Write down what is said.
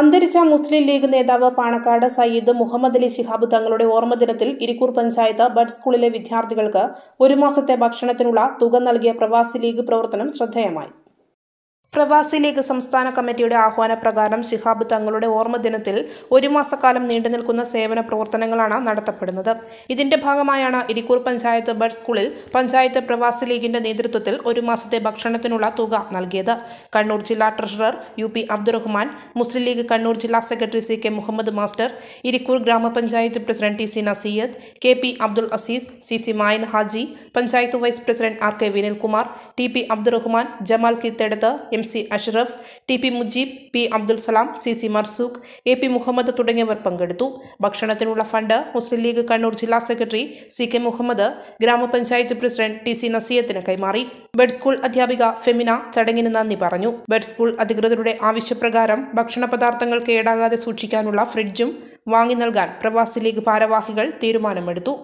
അന്തരിച്ച മുസ്ലിം ലീഗ് നേതാവ് പാണക്കാട് സയ്യിദ് മുഹമ്മദ് അലി ശിഹാബ് തങ്ങളുടെ ഓർമ്മദിനത്തിൽ ഇരിക്കൂർ പഞ്ചായത്ത് ബഡ് സ്കൂളിലെ വിദ്യാർത്ഥികൾക്ക് ഒരു മാസത്തെ ഭക്ഷണത്തിനുള്ള തുക നൽകിയ പ്രവാസി ലീഗ് പ്രവർത്തനം ശ്രദ്ധേയമായി പ്രവാസി ലീഗ് സംസ്ഥാന കമ്മിറ്റിയുടെ ആഹ്വാനപ്രകാരം ശിഹാബ് തങ്ങളുടെ ഓർമ്മദിനത്തിൽ ഒരു മാസക്കാലം നീണ്ടുനിൽക്കുന്ന സേവന പ്രവർത്തനങ്ങളാണ് നടത്തപ്പെടുന്നത് ഇതിന്റെ ഭാഗമായാണ് ഇരിക്കൂർ പഞ്ചായത്ത് ബഡ് സ്കൂളിൽ പഞ്ചായത്ത് പ്രവാസി ലീഗിന്റെ നേതൃത്വത്തിൽ ഒരു മാസത്തെ ഭക്ഷണത്തിനുള്ള തുക നൽകിയത് കണ്ണൂർ ജില്ലാ treasurer U P Abdurahman Muslim League Kannur ജില്ലാ secretary C K Muhammad master Irikkur ഗ്രാമപഞ്ചായത്ത് president T C Naseeyad K P Abdul Aziz C C Mayan Haji panchayat vice president R K Vinilkumar T P Abdurahman Jamal കിത്തെടുത്ത് M M C Ashraf T P Mujeeb P Abdul Salam C C Marzooq A P Muhammad തുടങ്ങിയവർ പങ്കെടുത്തു ഭക്ഷണത്തിനുള്ള ഫണ്ട് മുസ്ലിം ലീഗ് കണ്ണൂർ ജില്ലാ secretary C K Muhammad ഗ്രാമപഞ്ചായത്ത് president T C നസീയത്തിന് കൈമാറി bed school അധ്യാപിക ഫെമിന ചടങ്ങിന് നന്ദി പറഞ്ഞു ബെഡ് സ്കൂൾ അധികൃതരുടെ ആവശ്യപ്രകാരം ഭക്ഷണ പദാർത്ഥങ്ങൾ കേടാകാതെ സൂക്ഷിക്കാനുള്ള ഫ്രിഡ്ജും വാങ്ങി നൽകാൻ പ്രവാസി ലീഗ് ഭാരവാഹികൾ തീരുമാനമെടുത്തു